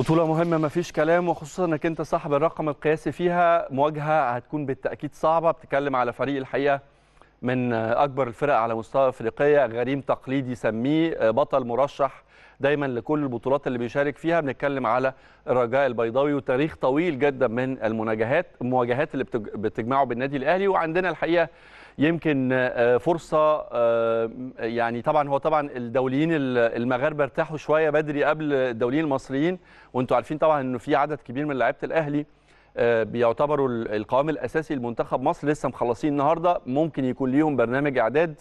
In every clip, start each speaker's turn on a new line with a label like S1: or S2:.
S1: بطولة مهمة ما فيش كلام وخصوصا انك انت صاحب الرقم القياسي فيها مواجهة هتكون بالتأكيد صعبة بتتكلم على فريق الحقيقة من اكبر الفرق على مستوى افريقيا غريم تقليدي سميه بطل مرشح دايما لكل البطولات اللي بيشارك فيها بنتكلم على الرجاء البيضاوي وتاريخ طويل جدا من المناجهات المواجهات اللي بتجمعه بالنادي الاهلي وعندنا الحقيقه يمكن آه، فرصه آه، يعني طبعا هو طبعا الدوليين المغاربه ارتاحوا شويه بدري قبل الدوليين المصريين وانتم عارفين طبعا انه في عدد كبير من لعيبه الاهلي بيعتبروا القوام الاساسي لمنتخب مصر لسه مخلصين النهارده ممكن يكون ليهم برنامج اعداد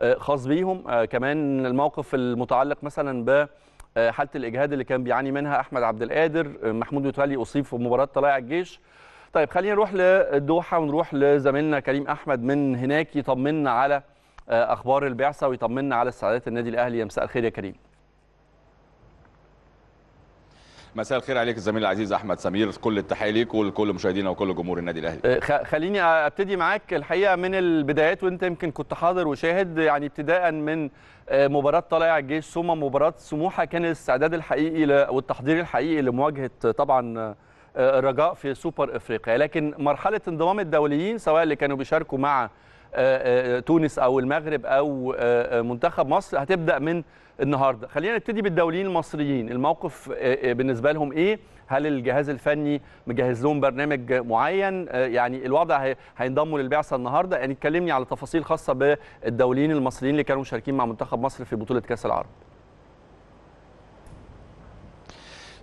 S1: آه، خاص بيهم آه، كمان الموقف المتعلق مثلا ب آه، حاله الاجهاد اللي كان بيعاني منها احمد عبد القادر محمود متولي اصيب في مباراه طلائع الجيش طيب خلينا نروح للدوحه ونروح لزميلنا كريم احمد من هناك يطمنا على اخبار البعثه ويطمنا على استعدادات النادي الاهلي يا مساء الخير يا كريم
S2: مساء الخير عليك الزميل العزيز احمد سمير كل التحيه ليك ولكل مشاهدينا وكل جمهور النادي الاهلي أه، خليني ابتدي معاك الحقيقه من البدايات
S1: وانت يمكن كنت حاضر وشاهد يعني ابتداء من أه، مباراه طلائع الجيش ثم مباراه سموحه كان الاستعداد الحقيقي والتحضير الحقيقي لمواجهه طبعا أه، الرجاء في سوبر افريقيا لكن مرحله انضمام الدوليين سواء اللي كانوا بيشاركوا مع آه، آه، تونس او المغرب او آه، منتخب مصر هتبدا من النهارده خلينا نبتدي بالدوليين المصريين الموقف بالنسبه لهم ايه هل الجهاز الفني مجهز لهم برنامج معين يعني الوضع هينضموا للبعثه النهارده يعني اتكلمني على تفاصيل خاصه بالدوليين المصريين اللي كانوا مشاركين مع منتخب مصر في بطوله كاس العرب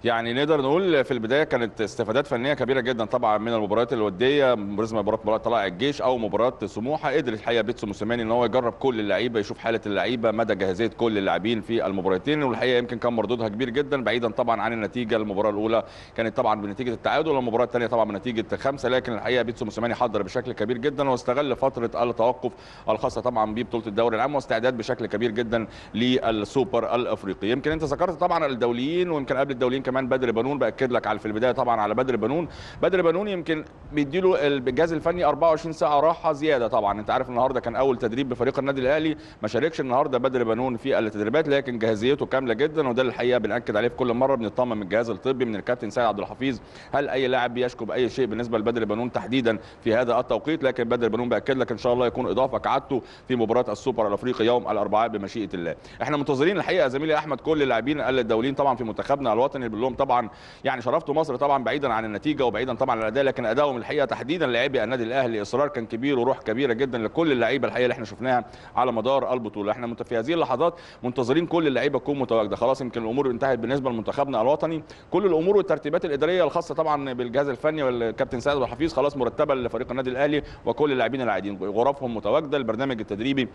S2: يعني نقدر نقول في البدايه كانت استفادات فنيه كبيره جدا طبعا من المباريات الوديه برزم مباراه مباراه طلائع الجيش او مباراه سموحه قدر الحقيقه بيتسو موسيماني ان هو يجرب كل اللعيبه يشوف حاله اللعيبه مدى جاهزيه كل اللاعبين في المباراتين والحقيقه يمكن كان مردودها كبير جدا بعيدا طبعا عن النتيجه المباراه الاولى كانت طبعا بنتيجه التعادل والمباراه الثانيه طبعا بنتيجه خمسه لكن الحقيقه بيتسو موسيماني حضر بشكل كبير جدا واستغل فتره التوقف الخاصه طبعا ببطوله الدوري العام واستعداد بشكل كبير جدا للسوبر الافريقي يمكن انت ذكرت طبعا الدوليين ويمكن قبل الدوليين كمان بدر بنون باكد لك على في البدايه طبعا على بدر بنون بدر بنون يمكن بيدي له الجهاز الفني 24 ساعه راحه زياده طبعا انت عارف النهارده كان اول تدريب بفريق النادي الاهلي ما شاركش النهارده بدر بنون في التدريبات لكن جاهزيته كامله جدا وده الحقيقه بناكد عليه في كل مره بنطمن من الجهاز الطبي من الكابتن سيد عبد الحفيظ هل اي لاعب بيشكو باي شيء بالنسبه لبدر بنون تحديدا في هذا التوقيت لكن بدر بنون باكد لك ان شاء الله يكون اضافه كعادته في مباراه السوبر الافريقي يوم الاربعاء بمشيئه الله احنا منتظرين الحقيقه زميلي احمد كل اللاعبين الدوليين طبعا في منتخبنا الوطني كلهم طبعا يعني شرفتوا مصر طبعا بعيدا عن النتيجه وبعيدا طبعا عن الاداء لكن ادائهم الحقيقه تحديدا لاعبي النادي الاهلي اصرار كان كبير وروح كبيره جدا لكل اللعيبه الحقيقه اللي احنا شفناها على مدار البطوله احنا في هذه اللحظات منتظرين كل اللعيبه تكون متواجده خلاص يمكن الامور انتهت بالنسبه لمنتخبنا الوطني كل الامور والترتيبات الاداريه الخاصه طبعا بالجهاز الفني والكابتن سعد الحفيظ خلاص مرتبه لفريق النادي الاهلي وكل اللاعبين العاديين غرفهم متواجده البرنامج التدريبي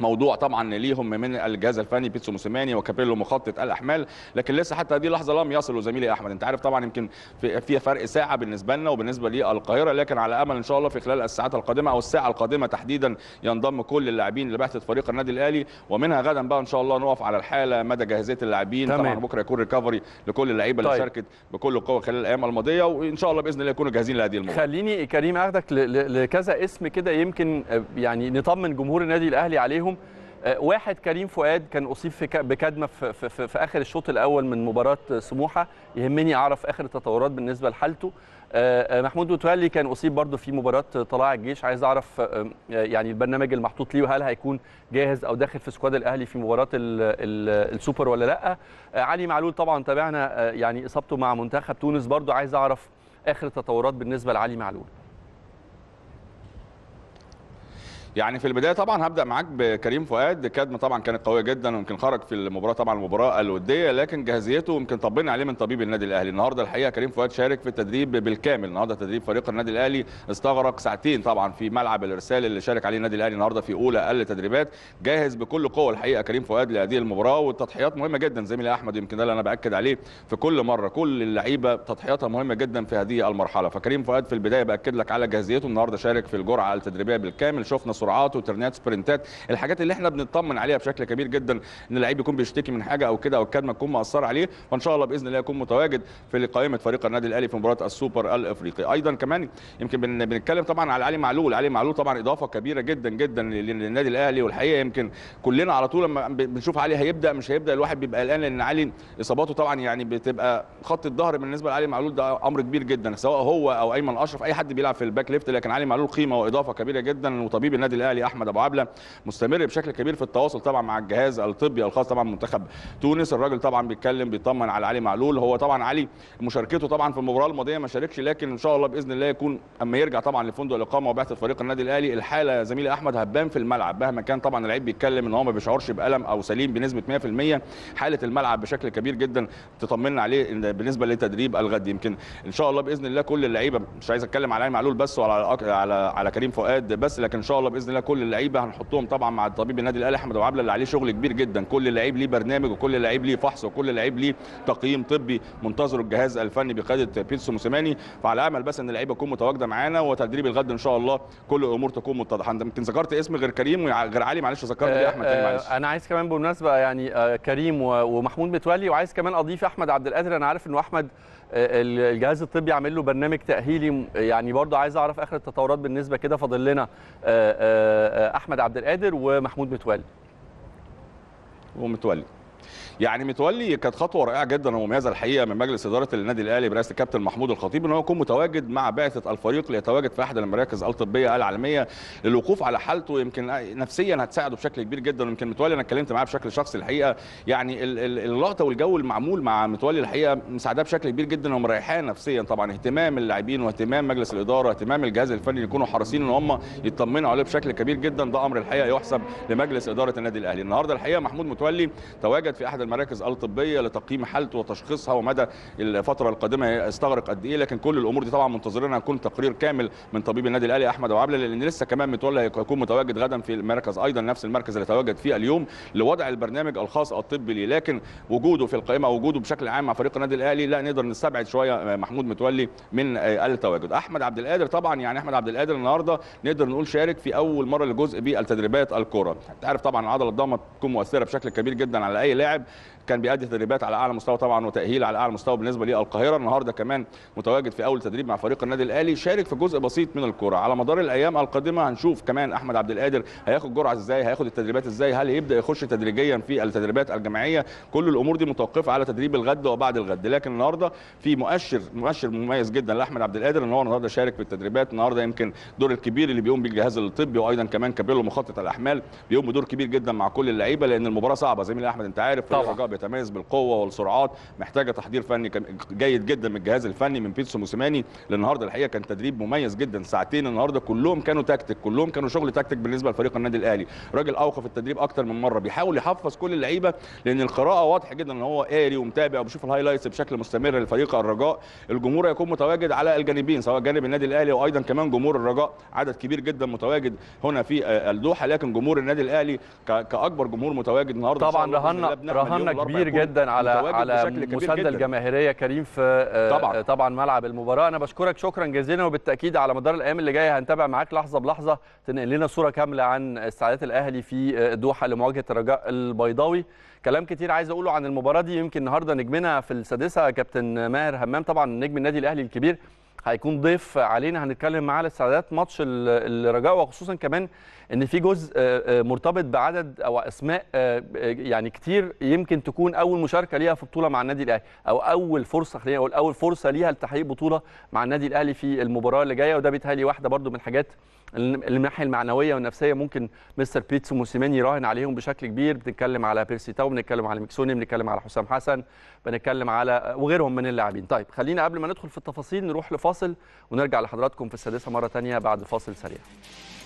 S2: موضوع طبعا ليهم من الجهاز الفني بيتسو موسيماني وكابيلو مخطط الاحمال لكن لسه حتى هذه اللحظه لم يصلوا زميلي احمد انت عارف طبعا يمكن في فرق ساعه بالنسبه لنا وبالنسبه للقاهره لكن على امل ان شاء الله في خلال الساعات القادمه او الساعه القادمه تحديدا ينضم كل اللاعبين لبعثه فريق النادي الاهلي ومنها غدا بقى ان شاء الله نقف على الحاله مدى جاهزيه اللاعبين طبعا بكره يكون ريكفري لكل اللعيبه طيب. اللي شاركت بكل قوه خلال الايام الماضيه وان شاء الله باذن الله يكونوا جاهزين لهذه المباراه خليني كريم اخدك لكذا اسم كده يمكن آه، يعني
S1: نطمن جمهور النادي الاهلي عليه عليهم آه، واحد كريم فؤاد كان اصيب في بكدمه في, في, في اخر الشوط الاول من مباراه سموحه يهمني اعرف اخر التطورات بالنسبه لحالته آه، آه، محمود متولي كان اصيب برضه في مباراه طلاع الجيش عايز اعرف يعني البرنامج المحطوط ليه وهل هيكون جاهز او داخل في سكواد الاهلي في مباراه السوبر ولا لا علي معلول طبعا تابعنا يعني اصابته مع منتخب تونس برضه عايز اعرف اخر التطورات بالنسبه لعلي معلول
S2: يعني في البدايه طبعا هبدا معاك بكريم فؤاد كادمه طبعا كانت قويه جدا ويمكن خرج في المباراه طبعا المباراه الوديه لكن جاهزيته يمكن طبينا عليه من طبيب النادي الاهلي النهارده الحقيقه كريم فؤاد شارك في التدريب بالكامل النهارده تدريب فريق النادي الاهلي استغرق ساعتين طبعا في ملعب الارسال اللي شارك عليه النادي الاهلي النهارده في اولى التدريبات جاهز بكل قوه الحقيقه كريم فؤاد لهذه المباراه والتضحيات مهمه جدا زميلي احمد يمكن ده اللي انا باكد عليه في كل مره كل اللعيبه تضحياتها مهمه جدا في هذه المرحله فكريم فؤاد في البدايه باكد لك على جاهزيته النهارده شارك في الجرعه التدريبيه بالكامل شفنا سرعات وترنيات سبرنتات الحاجات اللي احنا بنطمن عليها بشكل كبير جدا ان اللعيب يكون بيشتكي من حاجه او كده او الكدمه تكون مأثره عليه وان شاء الله باذن الله يكون متواجد في قائمه فريق النادي الاهلي في مباراه السوبر الافريقي ايضا كمان يمكن بنتكلم طبعا على علي معلول علي معلول طبعا اضافه كبيره جدا جدا للنادي الاهلي والحقيقه يمكن كلنا على طول لما بنشوف علي هيبدا مش هيبدا الواحد بيبقى قلقان لان علي اصاباته طبعا يعني بتبقى خط الظهر بالنسبه لعلي معلول ده امر كبير جدا سواء هو او ايمن اشرف اي حد بيلعب في الباك ليفت لكن علي معلول قيمه واضافه كبيره جدا وطبيب النادي النادي الاهلي احمد ابو عبله مستمر بشكل كبير في التواصل طبعا مع الجهاز الطبي الخاص طبعا منتخب تونس الراجل طبعا بيتكلم بيطمن على علي معلول هو طبعا علي مشاركته طبعا في المباراه الماضيه ما شاركش لكن ان شاء الله باذن الله يكون اما يرجع طبعا لفندق الاقامه وبعثه فريق النادي الاهلي الحاله يا زميلي احمد هبان في الملعب مهما كان طبعا اللعيب بيتكلم ان هو ما بيشعرش بالم او سليم بنسبه 100% حاله الملعب بشكل كبير جدا تطمنا عليه بالنسبه لتدريب الغد يمكن ان شاء الله باذن الله كل اللعيبه مش عايز اتكلم على علي معلول بس وعلى على على كريم فؤاد بس لكن ان شاء الله باذن باذن الله كل اللعيبه هنحطهم طبعا مع طبيب النادي الاهلي احمد ابو عبله اللي عليه شغل كبير جدا كل لعيب ليه برنامج وكل لعيب ليه فحص وكل لعيب ليه تقييم طبي منتظره الجهاز الفني بقياده بيتسو موسيماني فعلى امل بس ان اللعيبه تكون متواجده معانا وتدريب الغد ان شاء الله كل الامور تكون متضحه انت يمكن ذكرت اسم غير كريم غير علي معلش ذكرت ليه احمد معلش
S1: انا عايز كمان بالمناسبه يعني آه، كريم ومحمود متولي وعايز كمان اضيف احمد عبد القادر انا عارف انه احمد الجهاز الطبي عامل له برنامج تاهيلي يعني برضه عايز اعرف اخر التطورات بالنسبه كده فاضل لنا آه، آه، آه، احمد عبد القادر ومحمود متولي
S2: ومتولي يعني متولي كانت خطوه رائعه جدا ومميزه الحقيقه من مجلس اداره النادي الاهلي برئاسه الكابتن محمود الخطيب ان هو يكون متواجد مع بعثه الفريق ليتواجد في احد المراكز الطبيه العالميه للوقوف على حالته يمكن نفسيا هتساعده بشكل كبير جدا ويمكن متولي انا اتكلمت معاه بشكل شخصي الحقيقه يعني اللقطه والجو المعمول مع متولي الحقيقه مساعداه بشكل كبير جدا ومريحاه نفسيا طبعا اهتمام اللاعبين واهتمام مجلس الاداره اهتمام الجهاز الفني يكونوا حريصين ان هم يطمنوا عليه بشكل كبير جدا ده امر الحقيقه يحسب لمجلس اداره النادي الاهلي النهارده الحقيقه محمود متولي تواجد الولد في احد المراكز الطبيه لتقييم حالته وتشخيصها ومدى الفتره القادمه يستغرق قد ايه لكن كل الامور دي طبعا منتظرينها يكون تقرير كامل من طبيب النادي الاهلي احمد ابو عبله لان لسه كمان متولى هيكون متواجد غدا في المركز ايضا نفس المركز اللي تواجد فيه اليوم لوضع البرنامج الخاص الطبي ليه لكن وجوده في القائمه وجوده بشكل عام مع فريق النادي الاهلي لا نقدر نستبعد شويه آه، محمود متولي من آه، التواجد احمد عبد القادر طبعا يعني احمد عبد القادر النهارده نقدر نقول شارك في اول مره لجزء بالتدريبات الكوره انت عارف طبعا العضله الضامه تكون مؤثره بشكل كبير جدا على اي لاعب لاعب كان بيأدي تدريبات على اعلى مستوى طبعا وتاهيل على اعلى مستوى بالنسبه للقاهره النهارده كمان متواجد في اول تدريب مع فريق النادي الاهلي شارك في جزء بسيط من الكره على مدار الايام القادمه هنشوف كمان احمد عبد القادر هياخد جرعه ازاي هياخد التدريبات ازاي هل يبدا يخش تدريجيا في التدريبات الجماعيه كل الامور دي متوقفه على تدريب الغد وبعد الغد لكن النهارده في مؤشر مؤشر مميز جدا لاحمد عبد القادر ان هو النهارده شارك في التدريبات النهارده يمكن دور الكبير اللي بيقوم بالجهاز الجهاز الطبي وايضا كمان كابيلو مخطط الاحمال بيقوم بدور كبير جدا مع كل اللعيبه لان المباراه صعبه زميلي احمد انت عارف طبعا بيتميز بالقوه والسرعات محتاجه تحضير فني كان جيد جدا من الجهاز الفني من بيتسو موسيماني النهارده الحقيقه كان تدريب مميز جدا ساعتين النهارده كلهم كانوا تكتيك كلهم كانوا شغل تكتيك بالنسبه لفريق النادي الاهلي راجل اوقف التدريب اكتر من مره بيحاول يحفظ كل اللعيبه لان القراءه واضحه جدا ان هو قاري ومتابع وبيشوف الهايلايتس بشكل مستمر لفريق الرجاء الجمهور هيكون متواجد على الجانبين سواء جانب النادي الاهلي وايضا كمان جمهور الرجاء عدد كبير جدا متواجد هنا في الدوحه لكن جمهور النادي الاهلي كاكبر جمهور متواجد النهارده طبعا رهنا رهنا كبير جدا على على مسانده
S1: الجماهيريه كريم في آه، طبعا آه، طبعا ملعب المباراه انا بشكرك شكرا جزيلا وبالتاكيد على مدار الايام اللي جايه هنتابع معاك لحظه بلحظه تنقل لنا صوره كامله عن استعدادات الاهلي في آه، الدوحه لمواجهه الرجاء البيضاوي كلام كتير عايز اقوله عن المباراه دي يمكن النهارده نجمنا في السادسه كابتن ماهر همام طبعا نجم النادي الاهلي الكبير هيكون ضيف علينا هنتكلم معاه لسعادات ماتش الرجاء وخصوصا كمان ان في جزء آه، آه، مرتبط بعدد او اسماء آه، يعني كتير يمكن تكون اول مشاركه ليها في بطوله مع النادي الاهلي او اول فرصه خلينا اقول اول فرصه ليها لتحقيق بطوله مع النادي الاهلي في المباراه اللي جايه وده بيتهيألي واحده برده من الحاجات الناحيه المعنويه والنفسيه ممكن مستر بيتس وموسيماني يراهن عليهم بشكل كبير بنتكلم على بيرسي تاو بنتكلم على ميكسوني بنتكلم على حسام حسن بنتكلم على وغيرهم من اللاعبين طيب خلينا قبل ما ندخل في التفاصيل نروح لفاصل ونرجع لحضراتكم في السادسه مره ثانيه بعد فاصل سريع